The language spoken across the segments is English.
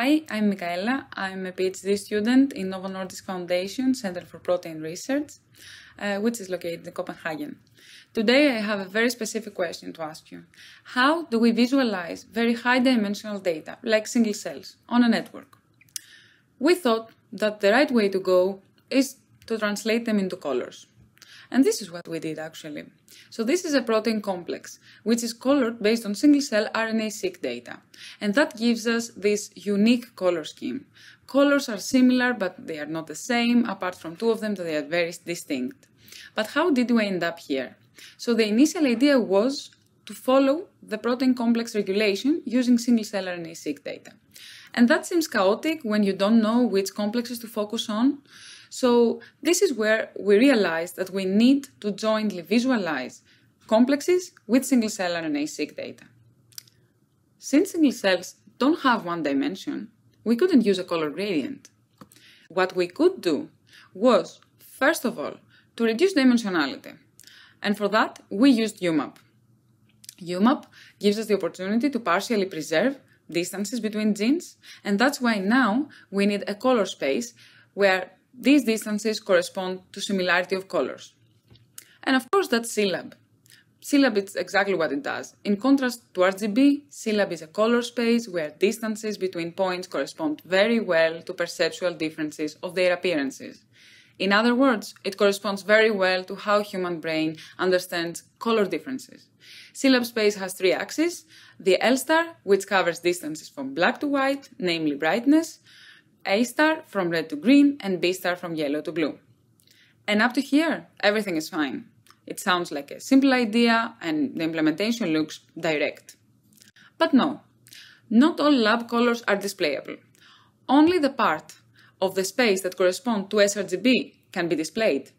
Hi, I'm Michaela. I'm a PhD student in Novo Nordisk Foundation Center for Protein Research, uh, which is located in Copenhagen. Today I have a very specific question to ask you. How do we visualize very high dimensional data, like single cells, on a network? We thought that the right way to go is to translate them into colors. And this is what we did actually. So this is a protein complex, which is colored based on single-cell RNA-seq data. And that gives us this unique color scheme. Colors are similar, but they are not the same, apart from two of them that they are very distinct. But how did we end up here? So the initial idea was to follow the protein complex regulation using single-cell RNA-seq data. And that seems chaotic when you don't know which complexes to focus on. So this is where we realized that we need to jointly visualize complexes with single-cell RNA-seq data. Since single cells don't have one dimension, we couldn't use a color gradient. What we could do was, first of all, to reduce dimensionality. And for that, we used UMAP. UMAP gives us the opportunity to partially preserve distances between genes, and that's why now we need a color space where these distances correspond to similarity of colors. And of course that's syllab. Syllab is exactly what it does. In contrast to RGB, syllab is a color space where distances between points correspond very well to perceptual differences of their appearances. In other words, it corresponds very well to how human brain understands color differences. Syllab space has three axes, the L star, which covers distances from black to white, namely brightness, a star from red to green and B star from yellow to blue. And up to here, everything is fine. It sounds like a simple idea and the implementation looks direct. But no, not all lab colors are displayable. Only the part of the space that corresponds to sRGB can be displayed.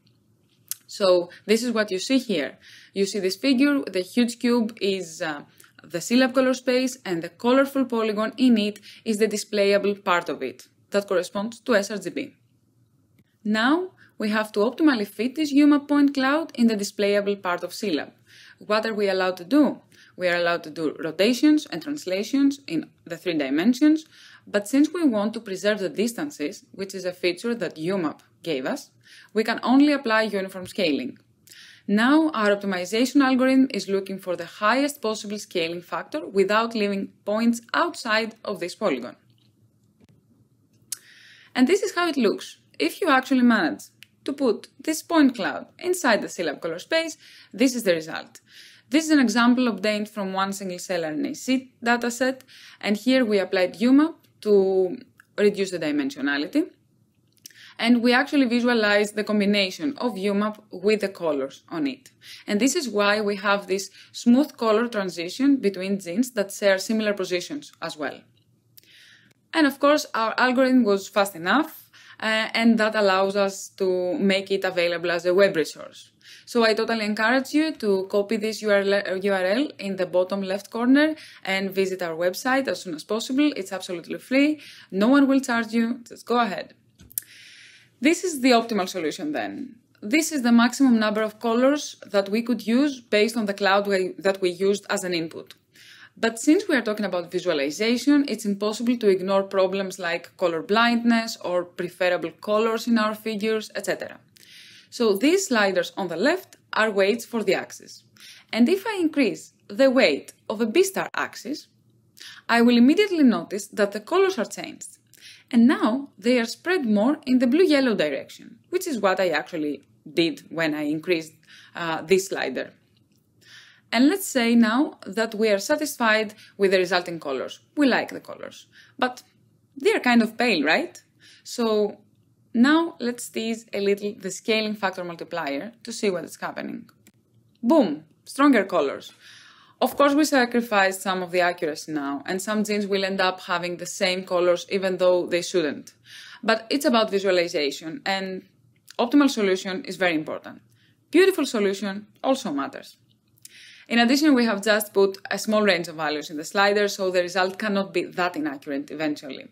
So this is what you see here. You see this figure, the huge cube is uh, the C-Lab color space and the colorful polygon in it is the displayable part of it that corresponds to sRGB. Now, we have to optimally fit this Yuma point cloud in the displayable part of CLAB. What are we allowed to do? We are allowed to do rotations and translations in the three dimensions, but since we want to preserve the distances, which is a feature that UMAP gave us, we can only apply uniform scaling. Now our optimization algorithm is looking for the highest possible scaling factor without leaving points outside of this polygon. And this is how it looks if you actually manage to put this point cloud inside the syllab color space, this is the result. This is an example obtained from one single cell RNA-seq dataset, and here we applied UMAP to reduce the dimensionality. And we actually visualize the combination of UMAP with the colors on it. And this is why we have this smooth color transition between genes that share similar positions as well. And of course, our algorithm was fast enough, uh, and that allows us to make it available as a web resource. So I totally encourage you to copy this URL in the bottom left corner and visit our website as soon as possible. It's absolutely free. No one will charge you. Just go ahead. This is the optimal solution then. This is the maximum number of colors that we could use based on the cloud that we used as an input. But since we are talking about visualization, it's impossible to ignore problems like color blindness or preferable colors in our figures, etc. So these sliders on the left are weights for the axis. And if I increase the weight of the B-star axis, I will immediately notice that the colors are changed. And now they are spread more in the blue-yellow direction, which is what I actually did when I increased uh, this slider. And let's say now that we are satisfied with the resulting colors. We like the colors, but they're kind of pale, right? So now let's tease a little the scaling factor multiplier to see what is happening. Boom, stronger colors. Of course, we sacrificed some of the accuracy now, and some genes will end up having the same colors even though they shouldn't. But it's about visualization, and optimal solution is very important. Beautiful solution also matters. In addition, we have just put a small range of values in the slider, so the result cannot be that inaccurate eventually.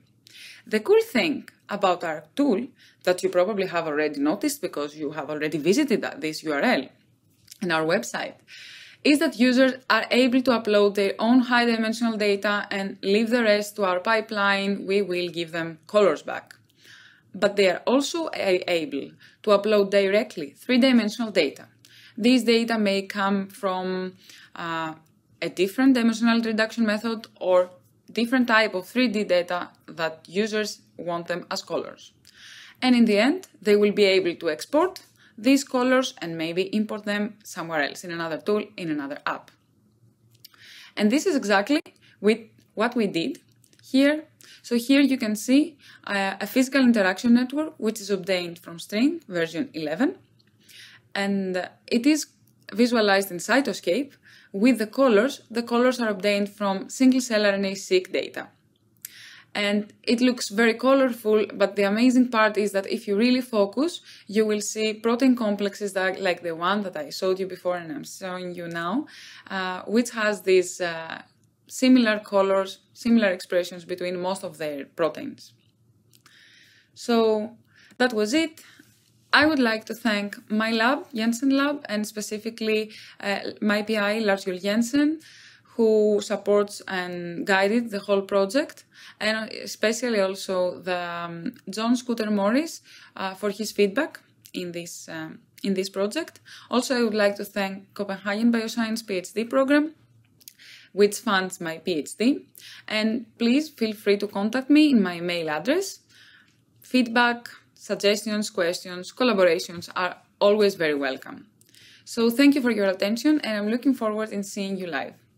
The cool thing about our tool that you probably have already noticed because you have already visited this URL in our website is that users are able to upload their own high dimensional data and leave the rest to our pipeline. We will give them colors back. But they are also able to upload directly three dimensional data these data may come from uh, a different dimensional reduction method or different type of 3D data that users want them as colors. And in the end, they will be able to export these colors and maybe import them somewhere else, in another tool, in another app. And this is exactly with what we did here. So here you can see uh, a physical interaction network, which is obtained from string version 11 and it is visualized in Cytoscape with the colors. The colors are obtained from single cell RNA-seq data. And it looks very colorful, but the amazing part is that if you really focus, you will see protein complexes that, like the one that I showed you before and I'm showing you now, uh, which has these uh, similar colors, similar expressions between most of their proteins. So that was it. I would like to thank my lab, Jensen Lab, and specifically uh, my PI, Lars Jul Jensen, who supports and guided the whole project, and uh, especially also the um, John Scooter Morris uh, for his feedback in this um, in this project. Also, I would like to thank Copenhagen Bioscience PhD program which funds my PhD. And please feel free to contact me in my email address, feedback suggestions, questions, collaborations are always very welcome. So thank you for your attention and I'm looking forward in seeing you live.